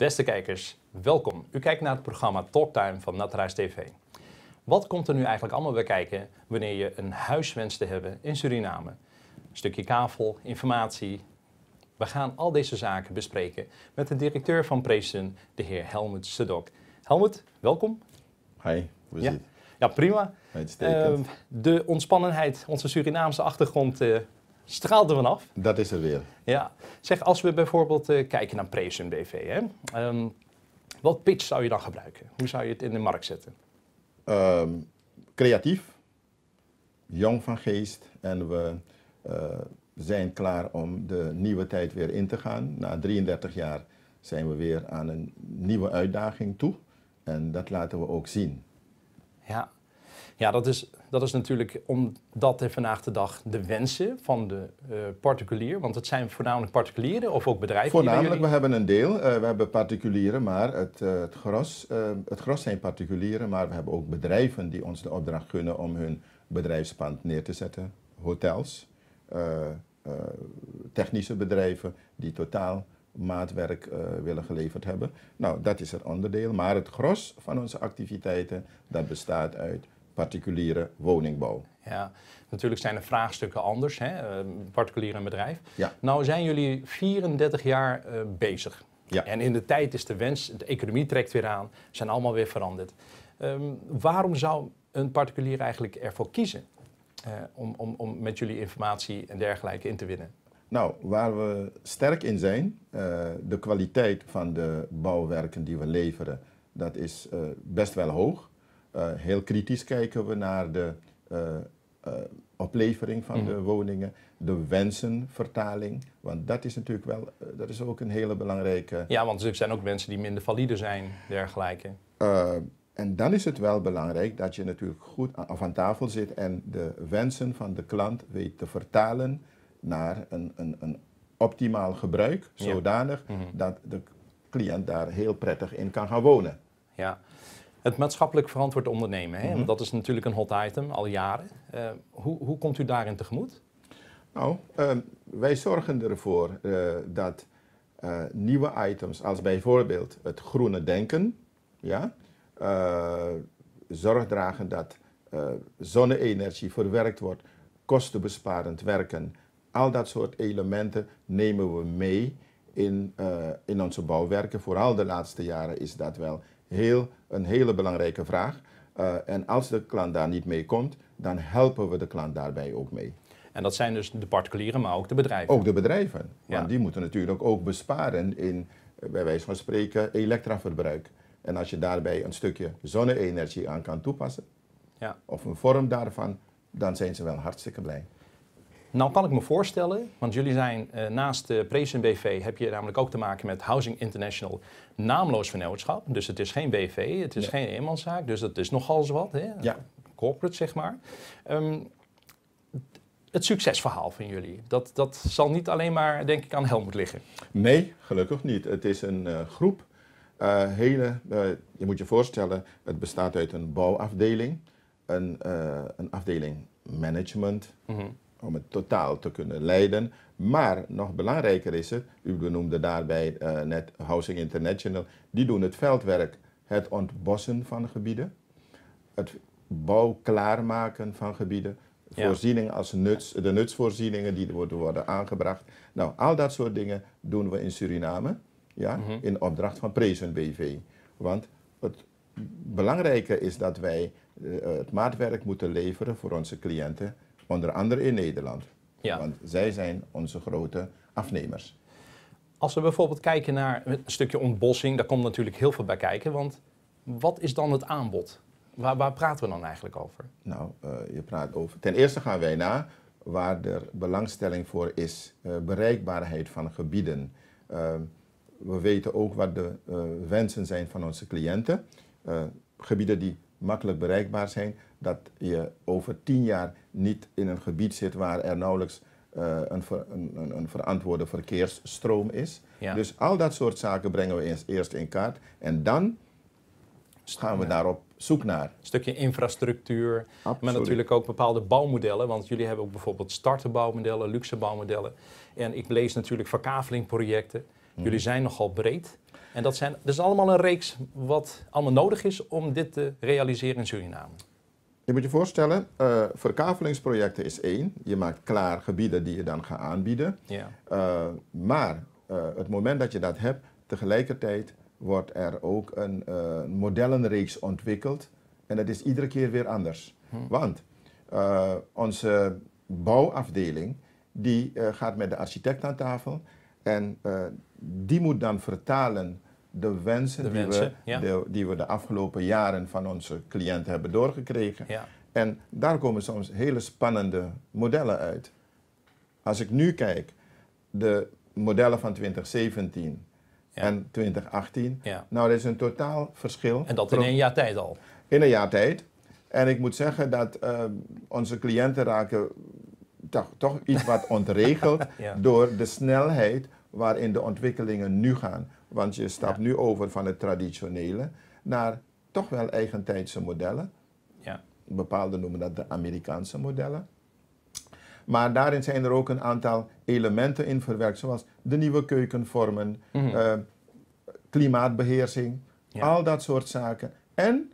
Beste kijkers, welkom. U kijkt naar het programma Talktime van Natrais TV. Wat komt er nu eigenlijk allemaal bij kijken wanneer je een huis wenst te hebben in Suriname? Een stukje kavel, informatie. We gaan al deze zaken bespreken met de directeur van Prezen, de heer Helmut Sedok. Helmut, welkom. Hi, hoe is het? Ja, prima. Uh, de ontspannenheid, onze Surinaamse achtergrond eh, straalt er vanaf. Dat is er weer. Ja. Zeg, als we bijvoorbeeld eh, kijken naar Presum BV, hè? Ehm, wat pitch zou je dan gebruiken? Hoe zou je het in de markt zetten? Ehm, creatief, jong van geest en we eh, zijn klaar om de nieuwe tijd weer in te gaan. Na 33 jaar zijn we weer aan een nieuwe uitdaging toe en dat laten we ook zien. Ja, ja, dat is, dat is natuurlijk omdat er vandaag de dag de wensen van de eh, particulier, want het zijn voornamelijk particulieren of ook bedrijven. Voornamelijk, we hebben een deel, eh, we hebben particulieren, maar het, eh, het, gros, het gros zijn particulieren, maar we hebben ook bedrijven die ons de opdracht gunnen om hun bedrijfspand neer te zetten. Hotels, technische bedrijven die totaal maatwerk willen geleverd hebben. Nou, dat is het onderdeel. Maar het gros van onze activiteiten, dat bestaat uit particuliere woningbouw. Ja, natuurlijk zijn de vraagstukken anders, hè? Eh, particulier en bedrijf. Ja. Nou zijn jullie 34 jaar eh, bezig. Ja. En in de tijd is de wens, de economie trekt weer aan, zijn allemaal weer veranderd. Ehm, waarom zou een particulier eigenlijk ervoor kiezen eh, om, om, om met jullie informatie en dergelijke in te winnen? Nou, waar we sterk in zijn, uh, de kwaliteit van de bouwwerken die we leveren, dat is best wel hoog. Eh, heel kritisch kijken we naar de eh, eh, oplevering van mhm. de woningen, de wensenvertaling. Want dat is natuurlijk wel, dat is ook een hele belangrijke. Ja, want er zijn ook mensen die minder valide zijn, dergelijke. en dan is het wel belangrijk dat je natuurlijk goed af aan tafel zit en de wensen van de klant weet te vertalen naar een, een, een optimaal gebruik, zodanig mhm. dat de cliënt daar heel prettig in kan gaan wonen. Ja. Het maatschappelijk verantwoord ondernemen, hè? Mhm. dat is natuurlijk een hot item al jaren. Eh, hoe, hoe komt u daarin tegemoet? Nou, ehm, wij zorgen ervoor eh, dat eh, nieuwe items, als bijvoorbeeld het groene denken, ja, zorg dragen dat zonne-energie verwerkt wordt, kostenbesparend werken. Al dat soort elementen nemen we mee in, in onze bouwwerken. Vooral de laatste jaren is dat wel heel, een hele belangrijke vraag. Eh, en als de klant daar niet mee komt, dan helpen we de klant daarbij ook mee. En dat zijn dus de particulieren, maar ook de bedrijven. Ook de bedrijven, want die moeten natuurlijk ook besparen in, eh, bij wijze van spreken, elektraverbruik. En als je daarbij een stukje zonne-energie aan kan toepassen, ja. of een vorm daarvan, dan zijn ze wel hartstikke blij. Nou kan ik me voorstellen, want jullie zijn uh, naast uh, Prezen BV heb je namelijk ook te maken met Housing International naamloos vernootschap. Dus het is geen BV, het is geen eenmanszaak, dus dat is nogal eens wat. Hè? Ja. Corporate, zeg maar. Ehm, het succesverhaal van jullie, dat, dat zal niet alleen maar, denk ik, aan Helmut liggen. Nee, gelukkig niet. Het is een eh, groep. Eh, hele, je moet je voorstellen, het bestaat uit een bouwafdeling, een, een afdeling management, mhm om het totaal te kunnen leiden. Maar nog belangrijker is het, u benoemde daarbij eh, net Housing International, die doen het veldwerk, het ontbossen van gebieden, het bouwklaarmaken van gebieden, voorzieningen als nuts, de nutsvoorzieningen die worden, worden aangebracht. Nou, al dat soort dingen doen we in Suriname, ja, mhm. in opdracht van Prezen BV. Want het belangrijke is dat wij eh, het maatwerk moeten leveren voor onze cliënten onder andere in Nederland. Want zij zijn onze grote afnemers. Als we bijvoorbeeld kijken naar een stukje ontbossing, daar komt natuurlijk heel veel bij kijken. Want wat is dan het aanbod? Waar, waar praten we dan eigenlijk over? Nou, eh, je praat over. Ten eerste gaan wij na waar er belangstelling voor is, eh, bereikbaarheid van gebieden. Ehm, we weten ook wat de eh, wensen zijn van onze cliënten. gebieden die makkelijk bereikbaar zijn, dat je over tien jaar niet in een gebied zit waar er nauwelijks eh, een, een, een, verantwoorde verkeersstroom is. Dus al dat soort zaken brengen we eerst, eerst in kaart en dan gaan we daarop zoek naar. Een stukje infrastructuur, maar natuurlijk ook bepaalde bouwmodellen. Want jullie hebben ook bijvoorbeeld starterbouwmodellen, luxe bouwmodellen. En ik lees natuurlijk verkavelingprojecten. Mhm. Jullie zijn nogal breed. En dat, zijn, dat is allemaal een reeks wat allemaal nodig is om dit te realiseren in Suriname. Je moet je voorstellen, uh, verkavelingsprojecten is één. Je maakt klaar gebieden die je dan gaat aanbieden. Ja. Eh, maar eh, het moment dat je dat hebt, tegelijkertijd wordt er ook een modellenreeks ontwikkeld. En dat is iedere keer weer anders. Hm. Want onze bouwafdeling die, gaat met de architect aan tafel en eh, die moet dan vertalen de wensen, de wensen die, we, de, die we de afgelopen jaren van onze cliënten hebben doorgekregen. Ja. En daar komen soms hele spannende modellen uit. Als ik nu kijk, de modellen van 2017 en 2018, nou dat is een totaal verschil. En dat in een jaar tijd al? In een jaar tijd. En ik moet zeggen dat eh, onze cliënten raken toch, toch iets wat ontregelt door de snelheid waarin de ontwikkelingen nu gaan. Want je stapt nu over van het traditionele naar toch wel eigentijdse modellen. Ja. noemen dat de Amerikaanse modellen. Maar daarin zijn er ook een aantal elementen in verwerkt, zoals de nieuwe keukenvormen, mhm. eh, klimaatbeheersing, al dat soort zaken. En,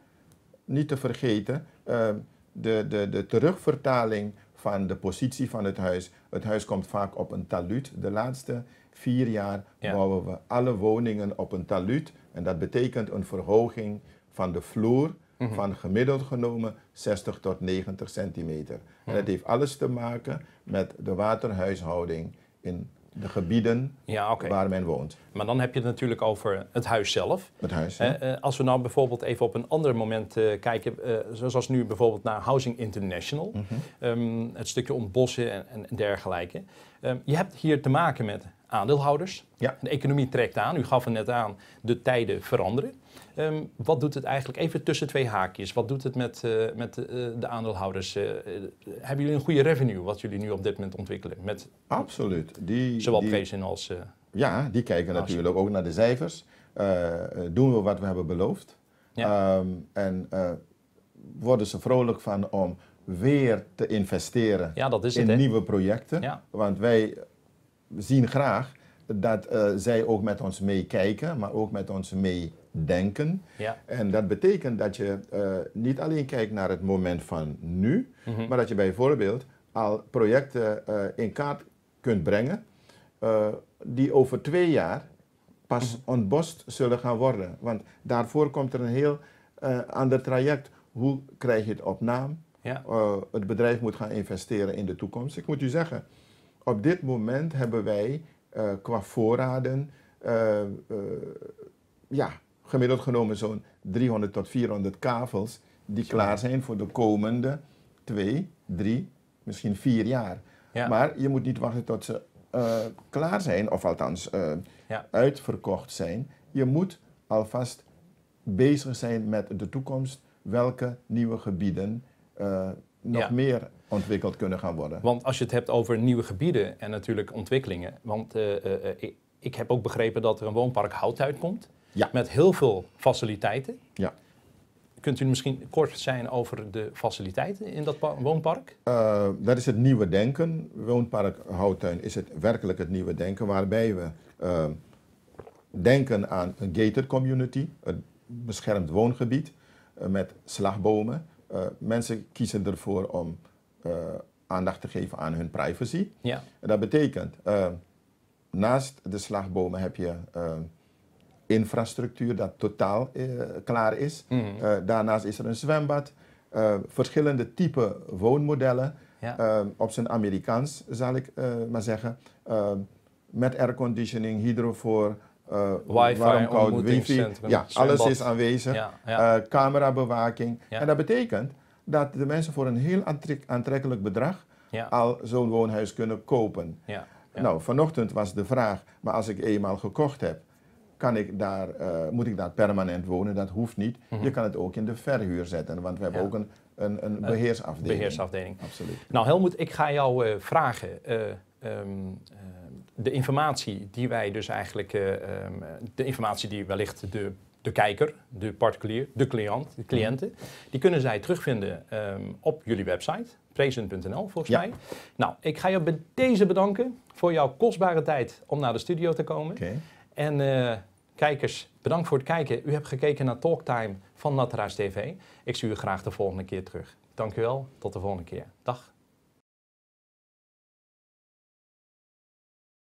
niet te vergeten, eh, de, de, de terugvertaling van de positie van het huis. Het huis komt vaak op een talud. De laatste vier jaar bouwen we alle woningen op een talud, En dat betekent een verhoging van de vloer mhm. van gemiddeld genomen 60 tot 90 centimeter. En dat heeft alles te maken met de waterhuishouding in de gebieden waar men woont. Maar dan heb je het natuurlijk over het huis zelf. Het huis. Eh, als we nou bijvoorbeeld even op een ander moment eh, kijken, eh, zoals nu bijvoorbeeld naar Housing International, mhm. ehm, het stukje ontbossen en, en dergelijke. Ehm, je hebt hier te maken met aandeelhouders. Ja. De economie trekt aan. U gaf het net aan, de tijden veranderen. Ehm, wat doet het eigenlijk, even tussen twee haakjes, wat doet het met, eh, met eh, de aandeelhouders? Eh, hebben jullie een goede revenue wat jullie nu op dit moment ontwikkelen? Met, Absoluut. Die, zowel die, als... ja, die kijken natuurlijk ook naar de cijfers. doen we wat we hebben beloofd? Ja. Ehm, en worden ze vrolijk van om weer te investeren ja, dat is in nieuwe projecten. Ja. Want wij zien graag dat eh, zij ook met ons meekijken, maar ook met ons meedenken. Ja. En dat betekent dat je eh, niet alleen kijkt naar het moment van nu, mhm. maar dat je bijvoorbeeld al projecten eh, in kaart kunt brengen die over twee jaar pas mm ontbost zullen gaan worden. Want daarvoor komt er een heel ander traject. Hoe krijg je het op naam? Ja. het bedrijf moet gaan investeren in de toekomst. Ik moet u zeggen, op dit moment hebben wij eh, qua voorraden, eh, eh, ja, gemiddeld genomen zo'n 300 tot 400 kavels die klaar zijn voor de komende twee, drie, misschien vier jaar. Maar je moet niet wachten tot ze klaar zijn, of althans uitverkocht zijn. Je moet alvast bezig zijn met de toekomst, welke nieuwe gebieden nog meer ontwikkeld kunnen gaan worden. Want als je het hebt over nieuwe gebieden en natuurlijk ontwikkelingen. Want eh, eh, eh, ik, heb ook begrepen dat er een woonpark houttuin komt, Ja. Met heel veel faciliteiten. Ja. Kunt u misschien kort zijn over de faciliteiten in dat woonpark? dat is het nieuwe denken. Woonpark Houttuin is het werkelijk het nieuwe denken, waarbij we denken aan een gated community, een beschermd woongebied met slagbomen. mensen kiezen ervoor om eh, aandacht te geven aan hun privacy. Ja. Dat betekent, eh, naast de slagbomen heb je eh, infrastructuur dat totaal klaar is. Mhm. daarnaast is er een zwembad, verschillende type woonmodellen. Ja. op zijn Amerikaans zal ik maar zeggen. met airconditioning, hydrovoor, uh, wifi, wifi. Ja, alles is aanwezig. Ja, camerabewaking. En dat betekent dat de mensen voor een heel aantrekkelijk bedrag al zo'n woonhuis kunnen kopen. Ja, Nou, vanochtend was de vraag, maar als ik eenmaal gekocht heb, kan ik daar, eh, moet ik daar permanent wonen? Dat hoeft niet. Mhm. Je kan het ook in de verhuur zetten, want we hebben ook een, een, een beheersafdeling. Beheersafdeling. Absoluut. Nou Helmoet, ik ga jou eh, vragen... Eh, ehm, de informatie die wij dus eigenlijk, ehm, de informatie die wellicht de de kijker, de particulier, de cliënt, de cliënten, mhm. die kunnen zij terugvinden ehm, op jullie website, present.nl volgens mij. Nou, ik ga je bij deze bedanken voor jouw kostbare tijd om naar de studio te komen. En eh, kijkers, bedankt voor het kijken. U hebt gekeken naar Talktime van Natra's TV. Ik zie u graag de volgende keer terug. Dank u wel, tot de volgende keer. Dag.